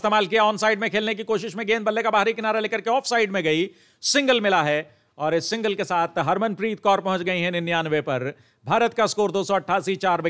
इस्तेमाल किया on side में खेलने की कोशिश में गेंद बल्ले का बाहरी किनारा लेकर के ऑफ साइड में गई सिंगल मिला है और इस सिंगल के साथ हरमनप्रीत कौर पहुंच गई है निन्यानवे पर भारत का स्कोर दो सौ अट्ठासी चार